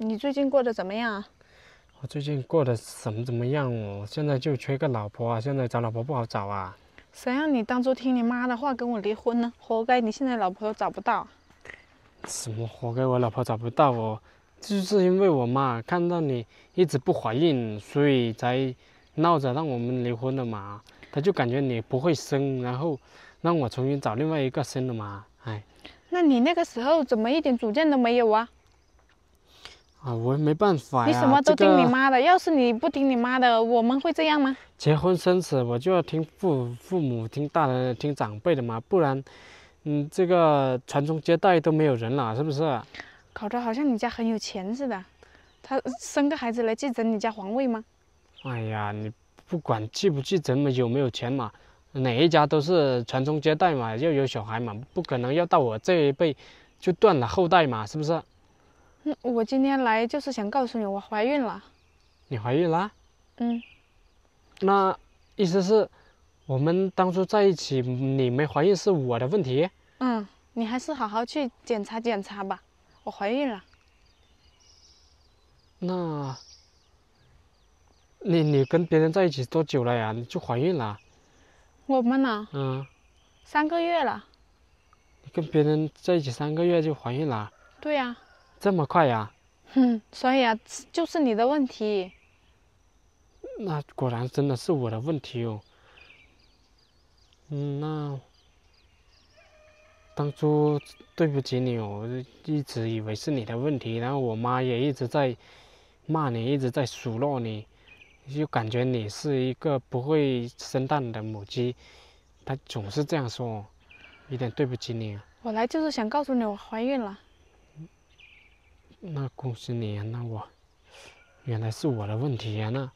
你最近过得怎么样啊？我最近过得怎么怎么样？我现在就缺个老婆啊！现在找老婆不好找啊！谁让你当初听你妈的话跟我离婚呢？活该你现在老婆都找不到。什么活该我老婆找不到？我就是因为我妈看到你一直不怀孕，所以才闹着让我们离婚的嘛。她就感觉你不会生，然后让我重新找另外一个生的嘛。哎，那你那个时候怎么一点主见都没有啊？啊，我也没办法呀！你什么都听你妈的，要是你不听你妈的，我们会这样吗？结婚生子，我就要听父父母、听大人、听长辈的嘛，不然，嗯，这个传宗接代都没有人了，是不是？搞得好像你家很有钱似的，他生个孩子来继承你家皇位吗？哎呀，你不管继不继承嘛，有没有钱嘛，哪一家都是传宗接代嘛，要有小孩嘛，不可能要到我这一辈就断了后代嘛，是不是？我今天来就是想告诉你，我怀孕了。你怀孕了？嗯。那意思是，我们当初在一起，你没怀孕是我的问题？嗯，你还是好好去检查检查吧。我怀孕了。那，你你跟别人在一起多久了呀？你就怀孕了？我们呢？嗯。三个月了。跟别人在一起三个月就怀孕了？对呀。这么快呀！哼，所以啊，就是你的问题。那果然真的是我的问题哦。嗯，那当初对不起你我一直以为是你的问题，然后我妈也一直在骂你，一直在数落你，就感觉你是一个不会生蛋的母鸡，她总是这样说，有点对不起你。我来就是想告诉你，我怀孕了。那恭喜你呀！那我，原来是我的问题呀！那，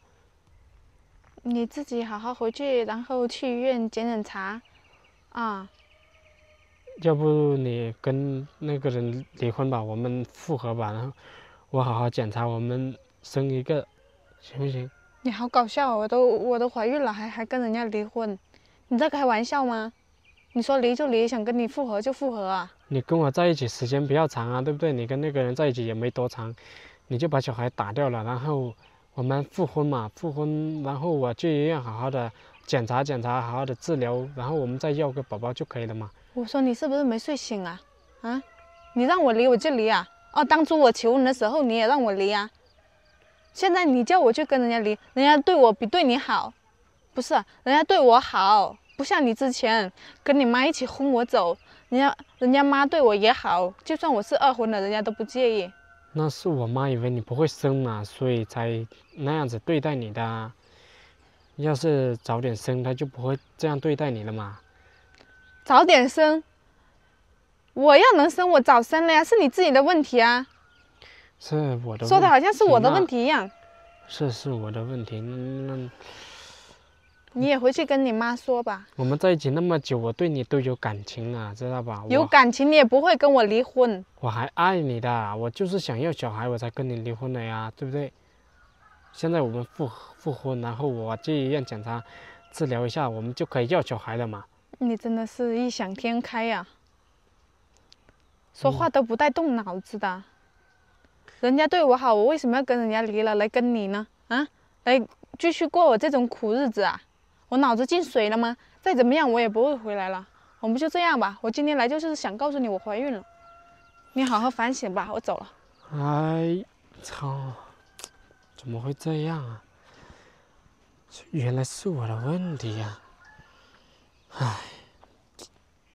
你自己好好回去，然后去医院检检查，啊。要不你跟那个人离婚吧，我们复合吧，然后我好好检查，我们生一个，行不行？你好搞笑！我都我都怀孕了，还还跟人家离婚？你在开玩笑吗？你说离就离，想跟你复合就复合啊？你跟我在一起时间比较长啊，对不对？你跟那个人在一起也没多长，你就把小孩打掉了，然后我们复婚嘛，复婚，然后我去医院好好的检查检查，好好的治疗，然后我们再要个宝宝就可以了嘛。我说你是不是没睡醒啊？啊？你让我离我就离啊？哦，当初我求你的时候你也让我离啊？现在你叫我去跟人家离，人家对我比对你好，不是人家对我好。不像你之前跟你妈一起轰我走，人家人家妈对我也好，就算我是二婚了，人家都不介意。那是我妈以为你不会生嘛，所以才那样子对待你的。要是早点生，她就不会这样对待你了嘛。早点生。我要能生，我早生了呀，是你自己的问题啊。是我的。说的好像是我的问题一样。是是我的问题。那。你也回去跟你妈说吧。我们在一起那么久，我对你都有感情了，知道吧？有感情你也不会跟我离婚。我还爱你的，我就是想要小孩，我才跟你离婚的呀，对不对？现在我们复复婚，然后我去医院检查，治疗一下，我们就可以要小孩了嘛。你真的是异想天开呀！说话都不带动脑子的。人家对我好，我为什么要跟人家离了来跟你呢？啊，来继续过我这种苦日子啊？我脑子进水了吗？再怎么样我也不会回来了。我们就这样吧。我今天来就是想告诉你，我怀孕了。你好好反省吧。我走了。哎，操！怎么会这样啊？原来是我的问题呀。唉。